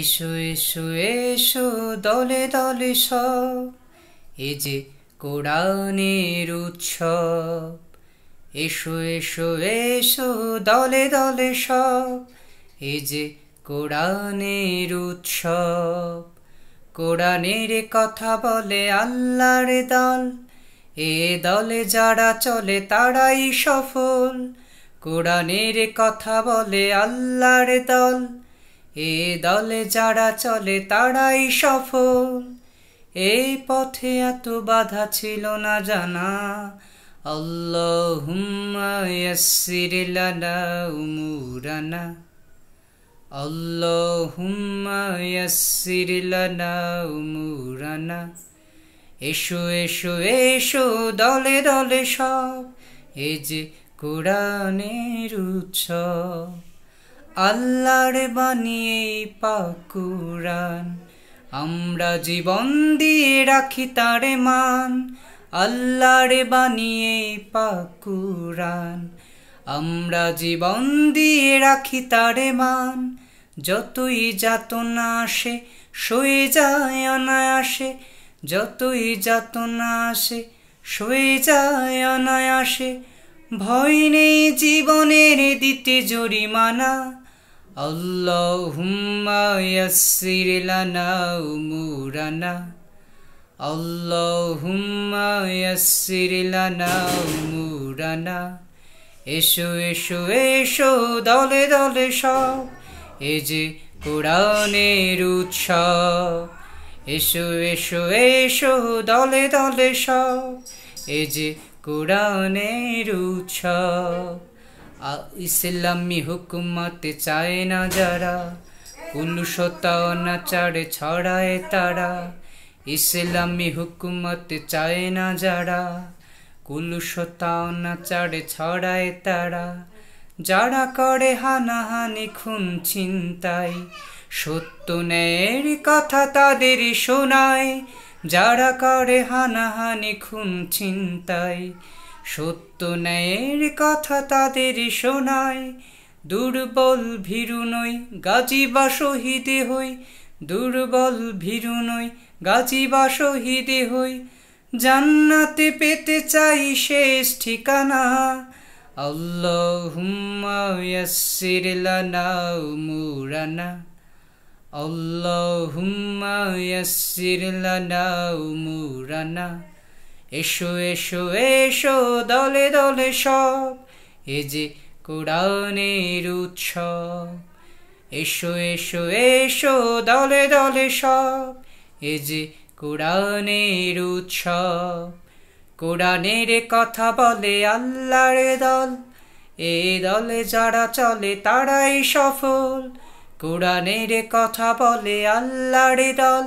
এসো এসো এসো দলে দলে সব এ যে কোরআনের উৎসব এসো এসো এসো দলে দলে সব এ যে কোরআনের উৎসব কোরআনের কথা বলে আল্লাহর দল এ দলে যারা চলে তারাই সফল কোরআনের কথা বলে আল্লাহর দল এ দলে যারা চলে তারাই সফল এই পথে এত বাধা ছিল না জানা আল্লাহুম্মা ইয়াসসির লানা উমুরানা আল্লাহুম্মা ইয়াসসির লানা উমুরানা এসো এসো এসো দলে দলে সব এ যে কোরআনের উৎসব আল্লাহর বানিয়ে পাকুরান আমরা জীবন দিয়ে রাখি তারে মান আল্লাহর বানিয়ে পাকুরান আমরা জীবন দিয়ে রাখি তারে মান যতই না আসে সয়ে যায় অনায়াসে যতই না আসে সয়ে যায় অনায়াসে ভয় নেই জীবনের দিতে জরিমানা اللهم يسر لنا أمورنا اللهم يسر لنا أمورنا এসো এসো এসো দলে দলে সব এ যে কোরআনের উৎসব এসো এসো এসো দলে দলে সব এ যে কোরআনের উৎসব ইসলামী হুকুমতে চায় না যারা কুলুষতা চারে ছড়ায় তারা ইসলামী হুকুমতে চায় না যারা কুলুষতা চারে ছড়ায় তারা যারা করে হানাহানি খুন চিন্তায় সত্য নেয়ের কথা তাদের শোনায় যারা করে হানাহানি খুন চিন্তায় সত্য ন্যায়ের কথা তাদের শোনায় দুর্বল ভীরু নই গাজী বা শহীদে হই দুর্বল ভীরু নই গাজী বা শহীদে হই জান্নাতে পেতে চাই শেষ ঠিকানা আল্লাহুম্মা ইয়াসসির লানা উমুরানা আল্লাহুম্মা ইয়াসসির লানা উমুরানা এসো এসো এসো দলে দলে সব এ যে কোরআনের উৎসব এসো এসো এসো দলে দলে সব এ যে কোরআনের উৎসব কোরআনের কথা বলে আল্লাহর দল এ দলে যারা চলে তারাই সফল কোরআনের কথা বলে আল্লাহর দল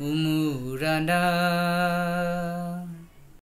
우무라나